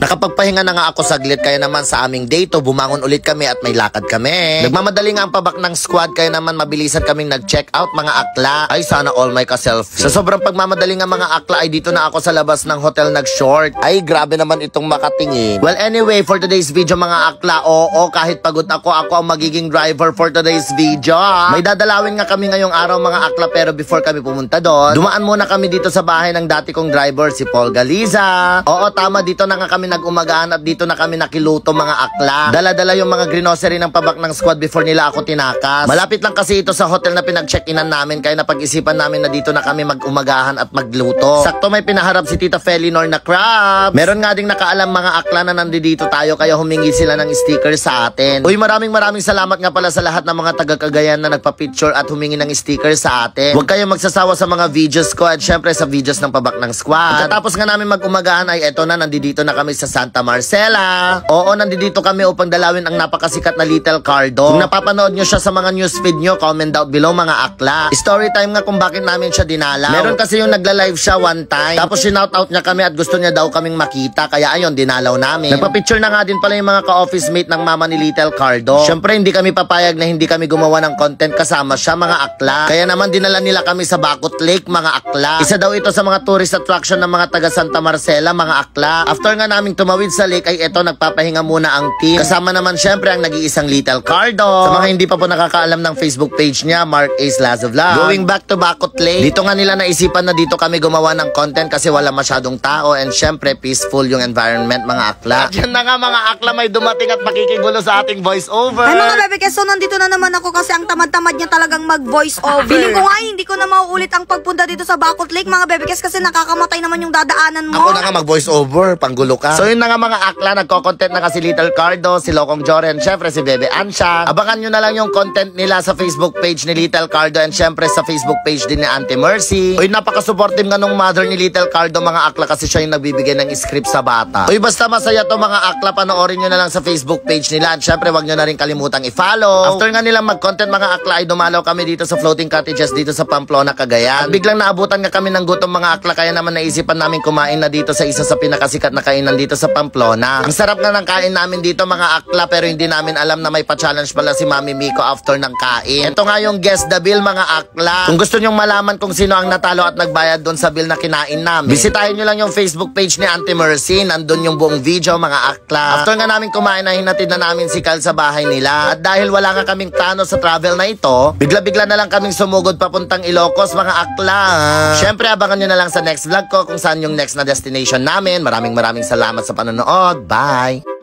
Nakapagpahinga na nga ako saglit kaya naman sa aming day oh, bumangon ulit kami at may lakad kami. Nagmamadali nga ang pabak ng squad kaya naman mabilisan kaming nag-check out mga akla. Ay sana all my ka-self. Sa sobrang pagmamadali nga mga akla ay dito na ako sa labas ng hotel nag-short. Ay grabe naman itong makatingin. Well anyway for today's video mga akla, oo kahit pagod ako, ako ang magiging driver for today's video. May dadalawin nga kami ngayong araw mga akla pero before kami pumunta doon, dumaan muna kami dito sa bahay ng dati kong driver si Paul Galiza. Oo tama dito na nga kami nag-umagaan at dito na kami nakiluto mga akla. Dala-dala yung mga grinosery ng pabak ng squad before nila ako tinakas. Malapit lang kasi ito sa hotel na pinag-check-inan namin kaya napag-isipan namin na dito na kami mag-umagahan at magluto. Sakto may pinaharap si Tita Felinor na crabs. Meron nga ding nakaalam mga akla na nandito tayo kaya humingi sila ng sticker sa atin. Uy, maraming maraming salamat nga pala sa lahat ng mga taga-kagayan na nagpa-picture at humingi ng sticker sa atin. Huwag kayong magsasawa sa mga videos ko at syempre sa videos ng pabak ng squad. At tapos nga namin mag umagahan ay eto na, nandito na kami sa Santa Marcela. Oo, nandito kami upang dalawin ang napakasikat na Little Cardo. Kung napapanood nyo siya sa mga news feed nyo, comment down below mga akla. Story time nga kung bakit namin siya dinalaw. Meron kasi yung nagla-live siya one time. Tapos sinout out niya kami at gusto niya daw kaming makita. Kaya ayun, dinalaw namin. Nagpa-picture na nga din pala yung mga ka-office mate ng mama ni Little Cardo. Siyempre, hindi kami papayag na hindi kami gumawa ng content kasama siya mga akla. Kaya naman dinala nila kami sa Bakot Lake mga akla. Isa daw ito sa mga tourist attraction ng mga taga Santa Marcela mga akla. After nga namin naming tumawid sa lake ay eto nagpapahinga muna ang team. Kasama naman syempre ang nag-iisang Little Cardo. Sa mga hindi pa po nakakaalam ng Facebook page niya, Mark Ace Lazovla. Going back to Bakot Lake, dito nga nila naisipan na dito kami gumawa ng content kasi wala masyadong tao and syempre peaceful yung environment mga akla. At yan na nga mga akla may dumating at makikigulo sa ating voiceover. Ay mga bebe, so nandito na naman ako kasi ang tamad-tamad niya talagang mag-voiceover. Feeling ko nga eh, hindi ko na mauulit ang pagpunta dito sa Bakot Lake mga bebe kasi nakakamatay naman yung dadaanan mo. Ako na nga mag-voiceover, panggulo ka. So yun na nga mga akla, nagko-content na kasi Little Cardo, si Lokong Joren, syempre si Bebe Anshan. Abangan nyo na lang yung content nila sa Facebook page ni Little Cardo and syempre sa Facebook page din ni Auntie Mercy. Uy, napaka-supportive nga nung mother ni Little Cardo mga akla kasi siya yung nagbibigay ng script sa bata. Uy, basta masaya to mga akla, panoorin nyo na lang sa Facebook page nila at syempre wag nyo na rin kalimutang i-follow. After nga nilang mag-content mga akla ay dumalaw kami dito sa floating cottages dito sa Pamplona, Cagayan. At biglang naabutan nga kami ng gutom mga akla kaya naman naisipan namin kumain na dito sa isa sa pinakasikat na kainan dito sa Pamplona. Ang sarap nga ng kain namin dito mga akla pero hindi namin alam na may pa-challenge pala si Mami Miko after ng kain. Ito nga yung guess the bill mga akla. Kung gusto nyong malaman kung sino ang natalo at nagbayad doon sa bill na kinain namin, bisitahin nyo lang yung Facebook page ni Auntie Mercy. Nandun yung buong video mga akla. After nga namin kumain ay hinatid na namin si Kal sa bahay nila. At dahil wala nga kaming plano sa travel na ito, bigla-bigla na lang kaming sumugod papuntang Ilocos mga akla. Siyempre abangan nyo na lang sa next vlog ko kung saan yung next na destination namin. Maraming maraming salamat Salamat sa panonood. Bye!